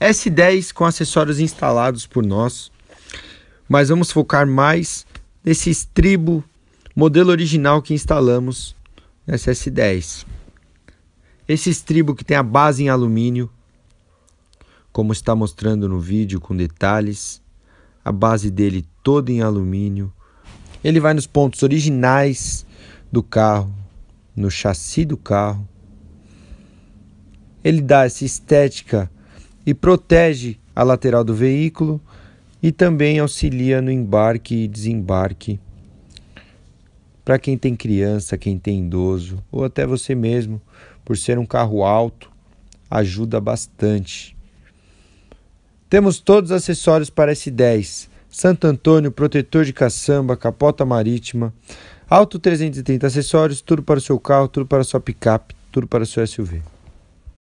S10 com acessórios instalados por nós, mas vamos focar mais nesse estribo modelo original que instalamos nessa S10. Esse estribo que tem a base em alumínio, como está mostrando no vídeo com detalhes, a base dele toda em alumínio. Ele vai nos pontos originais do carro, no chassi do carro. Ele dá essa estética e protege a lateral do veículo e também auxilia no embarque e desembarque para quem tem criança, quem tem idoso ou até você mesmo, por ser um carro alto, ajuda bastante. Temos todos os acessórios para S10: Santo Antônio, protetor de caçamba, capota marítima, Auto 330 acessórios, tudo para o seu carro, tudo para a sua picape, tudo para o seu SUV.